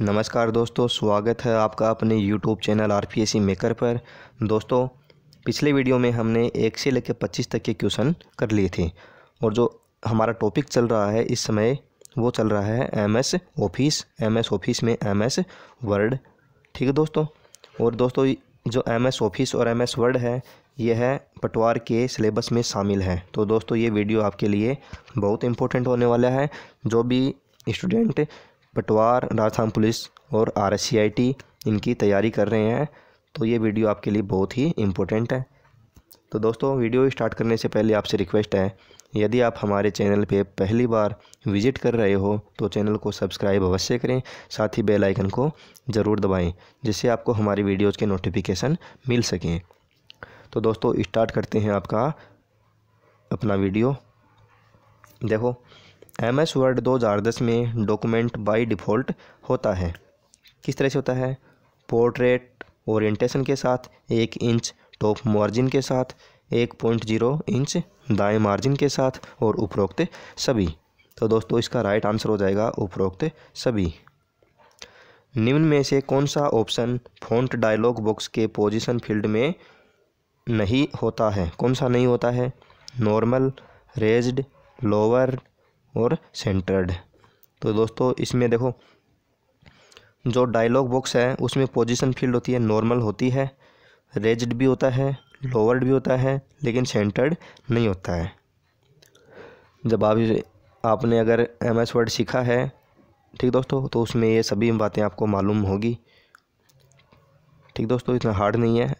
नमस्कार दोस्तों स्वागत है आपका अपने YouTube channel R P S C maker पर दोस्तों पिछले वीडियो में हमने एक से लेकर पच्चीस तक के क्वेश्चन कर लिए थे और जो हमारा टॉपिक चल रहा है इस समय वो चल रहा है M S office M S office में एम एस वर्ड ठीक है दोस्तों और दोस्तों जो एम एस ऑफिस और एम एस वर्ड है यह है पटवार के सिलेबस में शामिल है तो दोस्तों ये वीडियो आपके लिए बहुत इम्पोर्टेंट होने वाला है जो भी स्टूडेंट पटवार राजस्थान पुलिस और आर इनकी तैयारी कर रहे हैं तो ये वीडियो आपके लिए बहुत ही इम्पोर्टेंट है तो दोस्तों वीडियो स्टार्ट करने से पहले आपसे रिक्वेस्ट है यदि आप हमारे चैनल पे पहली बार विजिट कर रहे हो तो चैनल को सब्सक्राइब अवश्य करें साथ ही बेल आइकन को ज़रूर दबाएं जिससे आपको हमारी वीडियोज़ के नोटिफिकेशन मिल सकें तो दोस्तों स्टार्ट करते हैं आपका अपना वीडियो देखो एम एस वर्ड दो हज़ार दस में डॉक्यूमेंट बाई डिफ़ॉल्ट होता है किस तरह से होता है पोर्ट्रेट ओरिएंटेशन के साथ एक इंच टॉप मार्जिन के साथ एक पॉइंट जीरो इंच दाएं मार्जिन के साथ और उपरोक्त सभी तो दोस्तों इसका राइट आंसर हो जाएगा उपरोक्त सभी निम्न में से कौन सा ऑप्शन फ़ॉन्ट डायलॉग बॉक्स के पोजीशन फील्ड में नहीं होता है कौन सा नहीं होता है नॉर्मल रेज्ड लोअर और सेंटर्ड तो दोस्तों इसमें देखो जो डायलॉग बॉक्स है उसमें पोजीशन फील्ड होती है नॉर्मल होती है रेज्ड भी होता है लोअर्ड भी होता है लेकिन सेंटर्ड नहीं होता है जब आप आपने अगर एम एस वर्ड सीखा है ठीक दोस्तों तो उसमें ये सभी बातें आपको मालूम होगी ठीक दोस्तों इतना हार्ड नहीं है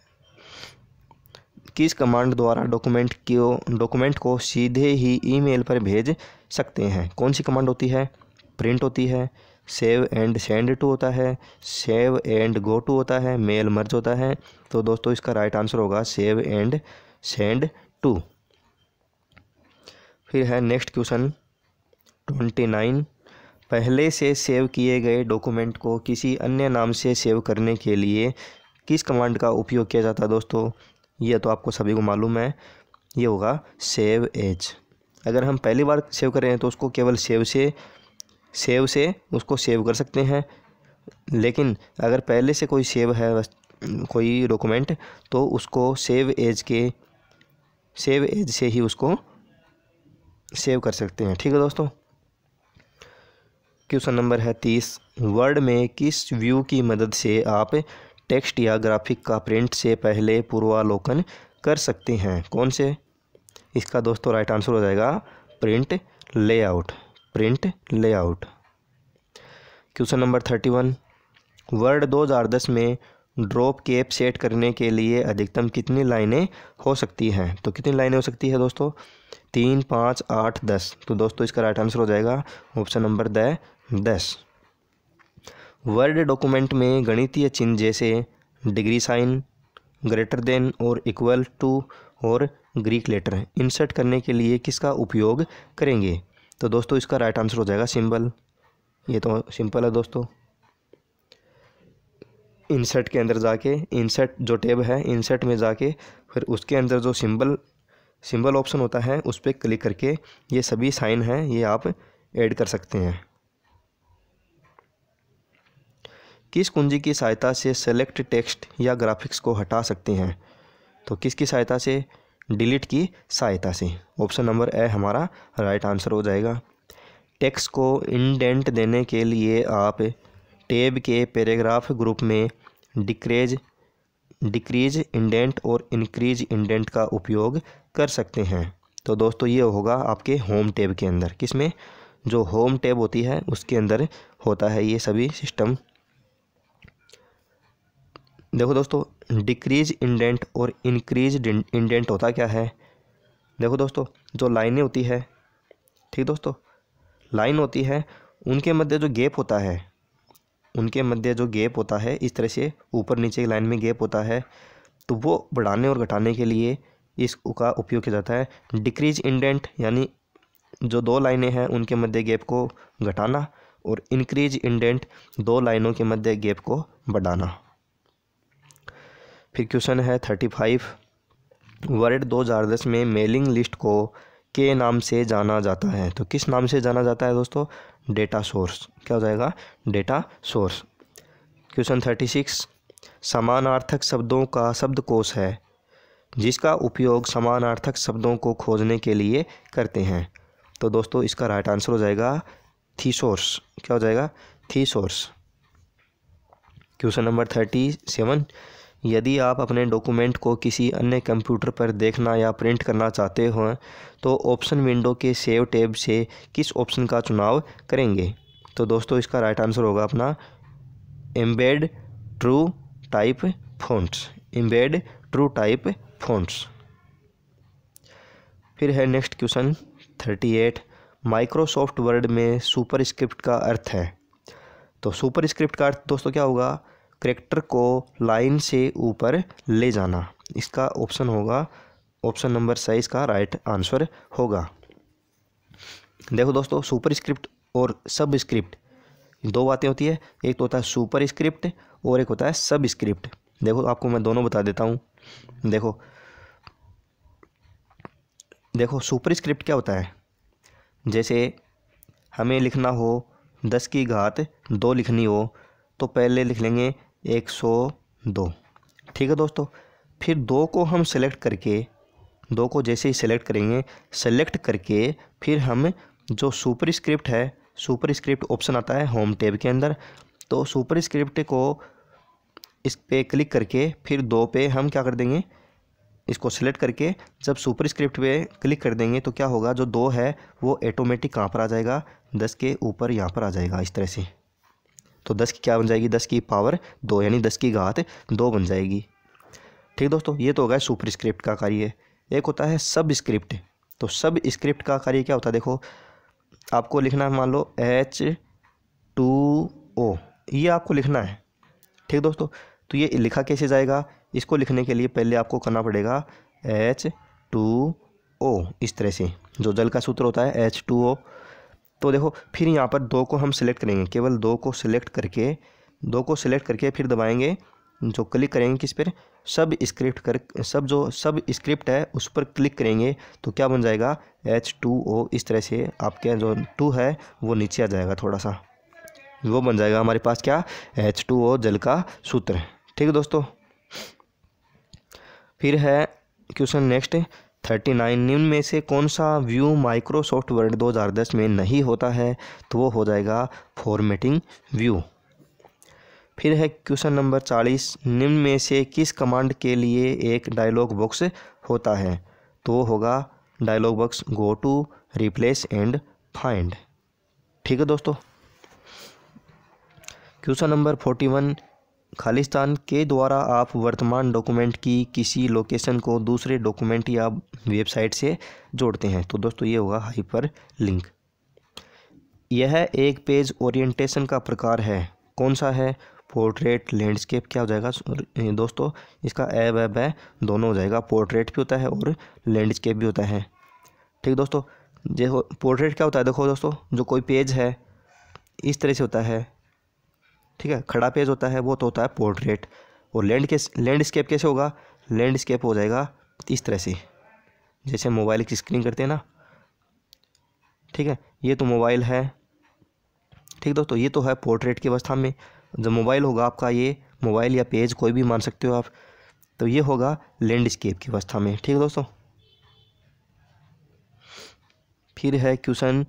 किस कमांड द्वारा डॉक्यूमेंट को डॉक्यूमेंट को सीधे ही ईमेल पर भेज सकते हैं कौन सी कमांड होती है प्रिंट होती है सेव एंड सेंड टू होता है सेव एंड गो टू होता है मेल मर्ज होता है तो दोस्तों इसका राइट आंसर होगा सेव एंड सेंड टू फिर है नेक्स्ट क्वेश्चन ट्वेंटी नाइन पहले से सेव किए गए डॉक्यूमेंट को किसी अन्य नाम से सेव करने के लिए किस कमांड का उपयोग किया जाता है दोस्तों ये तो आपको सभी को मालूम है ये होगा सेव एज अगर हम पहली बार सेव कर रहे हैं तो उसको केवल सेव से सेव से उसको सेव कर सकते हैं लेकिन अगर पहले से कोई सेव है कोई डॉक्यूमेंट तो उसको सेव एज के सेव एज से ही उसको सेव कर सकते हैं ठीक है दोस्तों क्वेश्चन नंबर है तीस वर्ड में किस व्यू की मदद से आप टेक्स्ट या ग्राफिक का प्रिंट से पहले पूर्वालोकन कर सकते हैं कौन से इसका दोस्तों राइट आंसर हो जाएगा print layout print layout question number thirty one word दो हज़ार दस में ड्रॉप कैप सेट करने के लिए अधिकतम कितनी लाइनें हो सकती हैं तो कितनी लाइनें हो सकती है दोस्तों तीन पाँच आठ दस तो दोस्तों इसका राइट आंसर हो जाएगा ऑप्शन नंबर द दस वर्ड डॉक्यूमेंट में गणितीय चिन्ह जैसे डिग्री साइन ग्रेटर देन और इक्वल टू और ग्रीक लेटर इंसर्ट करने के लिए किसका उपयोग करेंगे तो दोस्तों इसका राइट आंसर हो जाएगा सिंबल ये तो सिंपल है दोस्तों इंसर्ट के अंदर जाके इंसर्ट जो टेब है इंसर्ट में जाके फिर उसके अंदर जो सिंबल सिंबल ऑप्शन होता है उस पर क्लिक करके ये सभी साइन हैं ये आप ऐड कर सकते हैं किस कुंजी की सहायता से सेलेक्ट टेक्स्ट या ग्राफिक्स को हटा सकते हैं तो किसकी सहायता से डिलीट की सहायता से ऑप्शन नंबर ए हमारा राइट आंसर हो जाएगा टेक्स्ट को इंडेंट देने के लिए आप टेब के पैराग्राफ ग्रुप में डिक्रेज डिक्रीज इंडेंट और इंक्रीज इंडेंट का उपयोग कर सकते हैं तो दोस्तों ये होगा आपके होम टेब के अंदर किसमें जो होम टेब होती है उसके अंदर होता है ये सभी सिस्टम देखो दोस्तों डिक्रीज इंडेंट और इंक्रीज इंडेंट होता क्या है देखो दोस्तों जो लाइनें होती है ठीक दोस्तों लाइन होती है उनके मध्य जो गैप होता है उनके मध्य जो गैप होता है इस तरह से ऊपर नीचे की लाइन में गैप होता है तो वो बढ़ाने और घटाने के लिए इसका उपयोग किया जाता है डिक्रीज इंडेंट यानी जो दो लाइनें हैं उनके मध्य गैप को घटाना और इंक्रीज इंडेंट दो लाइनों के मध्य गैप को बढ़ाना फिर क्वेश्चन है थर्टी फाइव वर्ड दो हजार दस में मेलिंग लिस्ट को के नाम से जाना जाता है तो किस नाम से जाना जाता है दोस्तों डेटा सोर्स क्या हो जाएगा data source question thirty six समानार्थक शब्दों का शब्दकोश है जिसका उपयोग समानार्थक शब्दों को खोजने के लिए करते हैं तो दोस्तों इसका राइट आंसर हो जाएगा थी सोर्स क्या हो जाएगा थी source question number thirty seven यदि आप अपने डॉक्यूमेंट को किसी अन्य कंप्यूटर पर देखना या प्रिंट करना चाहते हो तो ऑप्शन विंडो के सेव टैब से किस ऑप्शन का चुनाव करेंगे तो दोस्तों इसका राइट आंसर होगा अपना embed true type fonts embed true type fonts फिर है next question thirty eight Microsoft word में सुपर स्क्रिप्ट का अर्थ है तो सुपर स्क्रिप्ट का अर्थ दोस्तों क्या होगा करेक्टर को लाइन से ऊपर ले जाना इसका ऑप्शन होगा ऑप्शन नंबर साइज का राइट आंसर होगा देखो दोस्तों सुपर स्क्रिप्ट और सब स्क्रिप्ट दो बातें होती है एक तो होता है सुपर स्क्रिप्ट और एक होता है सब स्क्रिप्ट देखो आपको मैं दोनों बता देता हूँ देखो देखो सुपर स्क्रिप्ट क्या होता है जैसे हमें लिखना हो दस की घात दो लिखनी हो तो पहले लिख लेंगे एक सौ दो ठीक है दोस्तों फिर दो को हम सेलेक्ट करके दो को जैसे ही सेलेक्ट करेंगे सेलेक्ट करके फिर हम जो सुपर स्क्रिप्ट है सुपर स्क्रिप्ट ऑप्शन आता है होम टैब के अंदर तो सुपर स्क्रिप्ट को इस पर क्लिक करके फिर दो पे हम क्या कर देंगे इसको सेलेक्ट करके जब सुपर स्क्रिप्ट पे क्लिक कर देंगे तो क्या होगा जो दो है वो ऑटोमेटिक कहाँ पर आ जाएगा दस के ऊपर यहाँ पर आ जाएगा इस तरह से तो दस की क्या बन जाएगी दस की पावर दो यानी दस की घात दो बन जाएगी ठीक दोस्तों ये तो होगा सुपर स्क्रिप्ट का कार्य एक होता है सब स्क्रिप्ट तो सब स्क्रिप्ट का कार्य क्या होता है देखो आपको लिखना मान लो एच टू ओ ये आपको लिखना है ठीक दोस्तों तो ये लिखा कैसे जाएगा इसको लिखने के लिए पहले आपको करना पड़ेगा एच टू ओ इस तरह से जो जल का सूत्र होता है एच टू ओ तो देखो फिर यहाँ पर दो को हम सिलेक्ट करेंगे केवल दो को सिलेक्ट करके दो को सिलेक्ट करके फिर दबाएंगे जो क्लिक करेंगे किस पर सब स्क्रिप्ट कर सब जो सब स्क्रिप्ट है उस पर क्लिक करेंगे तो क्या बन जाएगा एच टू ओ इस तरह से आपके जो टू है वो नीचे आ जाएगा थोड़ा सा वो बन जाएगा हमारे पास क्या एच टू ओ जल का सूत्र ठीक है दोस्तों फिर है क्वेश्चन नेक्स्ट थर्टी नाइन निम्न में से कौन सा व्यू माइक्रोसॉफ्ट वर्ड 2010 में नहीं होता है तो वो हो जाएगा फॉर्मेटिंग व्यू फिर है क्वेश्चन नंबर चालीस निम्न में से किस कमांड के लिए एक डायलॉग बॉक्स होता है तो वो होगा dialog box go to replace and find ठीक है दोस्तों question number forty one Khalistan के द्वारा आप वर्तमान डॉक्यूमेंट की किसी लोकेशन को दूसरे डॉक्यूमेंट या वेबसाइट से जोड़ते हैं तो दोस्तों ये होगा हाइपर लिंक यह एक पेज ओरिएंटेशन का प्रकार है कौन सा है पोर्ट्रेट लैंडस्केप क्या हो जाएगा दोस्तों इसका ए वैब है दोनों हो जाएगा पोर्ट्रेट भी होता है और लैंडस्केप भी होता है ठीक दोस्तों जो पोर्ट्रेट क्या होता है देखो दोस्तों जो कोई पेज है इस तरह से होता है ठीक है खड़ा पेज होता है वो तो होता है पोर्ट्रेट और लैंड के लैंडस्केप कैसे होगा लैंडस्केप हो जाएगा इस तरह से जैसे मोबाइल की स्क्रीन करते हैं ना ठीक है ये तो मोबाइल है ठीक दोस्तों ये तो है पोर्ट्रेट की अवस्था में जब मोबाइल होगा आपका ये मोबाइल या पेज कोई भी मान सकते हो आप तो ये होगा लैंडस्केप की अवस्था में ठीक है दोस्तों फिर है क्वेश्चन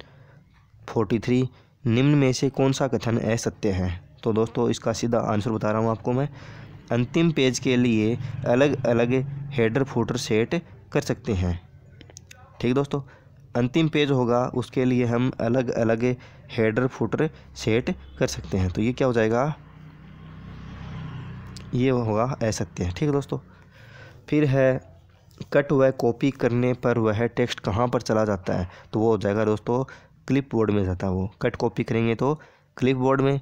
फोर्टी थ्री निम्न में से कौन सा कथन असत्य है तो दोस्तों इसका सीधा आंसर बता रहा हूँ आपको मैं अंतिम पेज के लिए अलग अलग हेडर फूटर सेट कर सकते हैं ठीक दोस्तों अंतिम पेज होगा उसके लिए हम अलग अलग हेडर फूटर सेट कर सकते हैं तो ये क्या हो जाएगा ये होगा ऐ सकते हैं ठीक है दोस्तों फिर है कट व कॉपी करने पर वह टेक्स्ट कहाँ पर चला जाता है तो वो हो जाएगा दोस्तों क्लिप बोर्ड में जाता है वो कट कॉपी करेंगे तो क्लिप बोर्ड में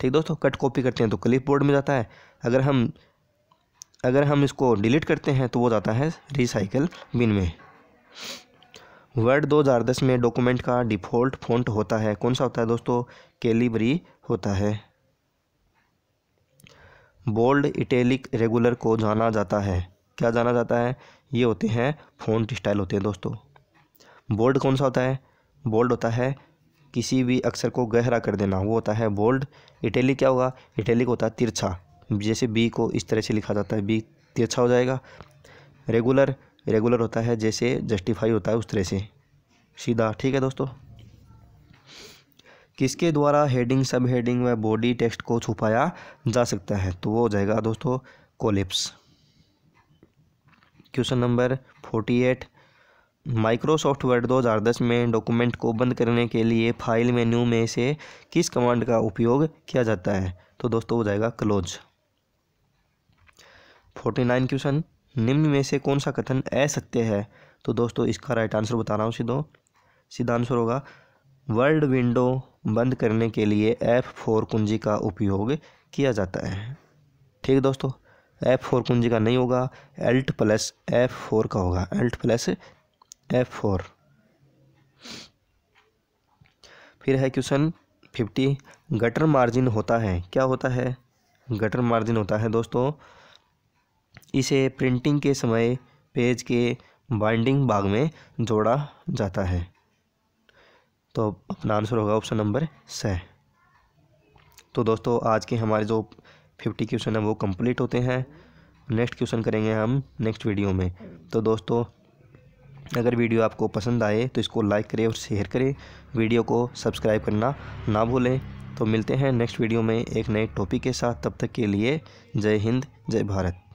ठीक दोस्तों कट कॉपी करते हैं तो क्लिप बोर्ड में जाता है अगर हम अगर हम इसको डिलीट करते हैं तो वो जाता है रिसाइकल बिन में वर्ड 2010 में डॉक्यूमेंट का डिफ़ॉल्ट फ़ॉन्ट होता है कौन सा होता है दोस्तों कैलिबरी होता है बोल्ड इटैलिक रेगुलर को जाना जाता है क्या जाना जाता है ये होते हैं फ़ॉन्ट स्टाइल होते हैं दोस्तों बोल्ड कौन सा होता है बोल्ड होता है किसी भी अक्षर को गहरा कर देना वो होता है बोल्ड इटैलिक क्या होगा इटैलिक होता है तिरछा जैसे बी को इस तरह से लिखा जाता है बी तिरछा हो जाएगा रेगुलर रेगुलर होता है जैसे जस्टिफाई होता है उस तरह से सीधा ठीक है दोस्तों किसके द्वारा हेडिंग सब हेडिंग व बॉडी टेक्स्ट को छुपाया जा सकता है तो वो हो जाएगा दोस्तों collapse question number forty eight Microsoft word 2010 में डॉक्यूमेंट को बंद करने के लिए फाइल मेन्यू में से किस कमांड का उपयोग किया जाता है तो दोस्तों हो जाएगा क्लोज फोर्टी नाइन क्वेश्चन निम्न में से कौन सा कथन असत्य है तो दोस्तों इसका राइट आंसर बता रहा हूँ सीधो सीधा आंसर होगा वर्ड विंडो बंद करने के लिए एफ़ फोर कुंजी का उपयोग किया जाता है ठीक दोस्तों एफ़ फोर कुंजी का नहीं होगा एल्ट प्लस एफ़ फोर का होगा एल्ट प्लस एफ फोर फिर है क्वेश्चन फिफ्टी गटर मार्जिन होता है क्या होता है गटर मार्जिन होता है दोस्तों इसे प्रिंटिंग के समय पेज के बाइंडिंग भाग में जोड़ा जाता है तो अपना आंसर होगा ऑप्शन नंबर स तो दोस्तों आज के हमारे जो फिफ्टी क्वेश्चन हैं वो कंप्लीट होते हैं नेक्स्ट क्वेश्चन करेंगे हम नेक्स्ट वीडियो में तो दोस्तों अगर वीडियो आपको पसंद आए तो इसको लाइक करें और शेयर करें वीडियो को सब्सक्राइब करना ना भूलें तो मिलते हैं नेक्स्ट वीडियो में एक नए टॉपिक के साथ तब तक के लिए जय हिंद जय भारत